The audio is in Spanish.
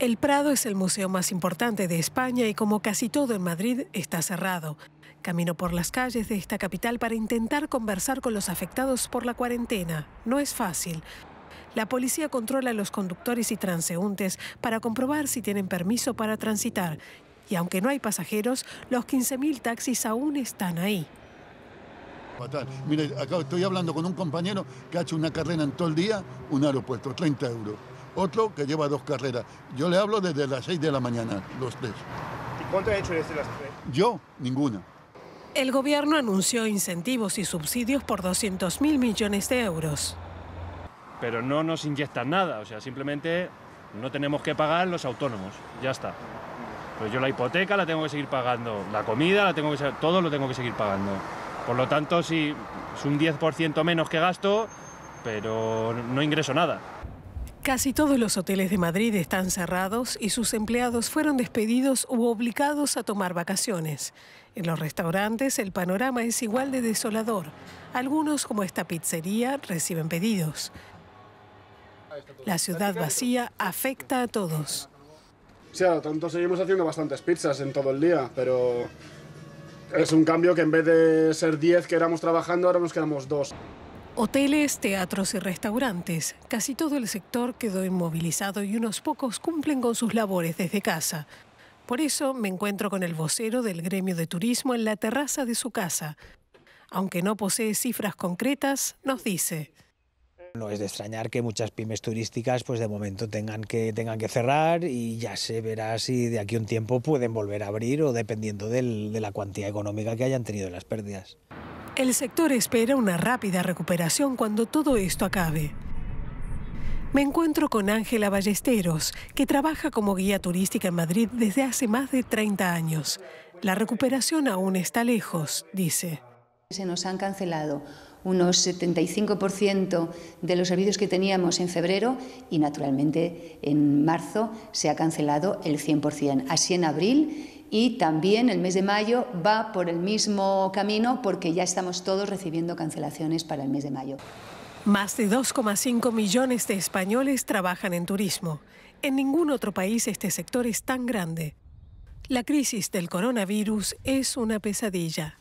El Prado es el museo más importante de España y como casi todo en Madrid está cerrado. Camino por las calles de esta capital para intentar conversar con los afectados por la cuarentena. No es fácil. La policía controla a los conductores y transeúntes para comprobar si tienen permiso para transitar. Y aunque no hay pasajeros, los 15.000 taxis aún están ahí. acá estoy hablando con un compañero que ha hecho una carrera en todo el día, un aeropuerto, 30 euros otro que lleva dos carreras. Yo le hablo desde las 6 de la mañana, los tres. ¿Y cuánto ha hecho desde las 3? Yo, ninguna. El gobierno anunció incentivos y subsidios por 200 mil millones de euros. Pero no nos inyectan nada, o sea, simplemente no tenemos que pagar los autónomos, ya está. Pues yo la hipoteca la tengo que seguir pagando, la comida la tengo que seguir, todo lo tengo que seguir pagando. Por lo tanto, si es un 10% menos que gasto, pero no ingreso nada. Casi todos los hoteles de Madrid están cerrados y sus empleados fueron despedidos u obligados a tomar vacaciones. En los restaurantes el panorama es igual de desolador. Algunos, como esta pizzería, reciben pedidos. La ciudad vacía afecta a todos. Sí, tanto seguimos haciendo bastantes pizzas en todo el día, pero es un cambio que en vez de ser 10 que éramos trabajando, ahora nos quedamos dos. Hoteles, teatros y restaurantes. Casi todo el sector quedó inmovilizado y unos pocos cumplen con sus labores desde casa. Por eso me encuentro con el vocero del gremio de turismo en la terraza de su casa. Aunque no posee cifras concretas, nos dice. No es de extrañar que muchas pymes turísticas pues de momento tengan que, tengan que cerrar y ya se verá si de aquí un tiempo pueden volver a abrir o dependiendo de la cuantía económica que hayan tenido las pérdidas. El sector espera una rápida recuperación cuando todo esto acabe. Me encuentro con Ángela Ballesteros, que trabaja como guía turística en Madrid desde hace más de 30 años. La recuperación aún está lejos, dice. Se nos han cancelado unos 75% de los servicios que teníamos en febrero y naturalmente en marzo se ha cancelado el 100%. Así en abril y también el mes de mayo va por el mismo camino porque ya estamos todos recibiendo cancelaciones para el mes de mayo. Más de 2,5 millones de españoles trabajan en turismo. En ningún otro país este sector es tan grande. La crisis del coronavirus es una pesadilla.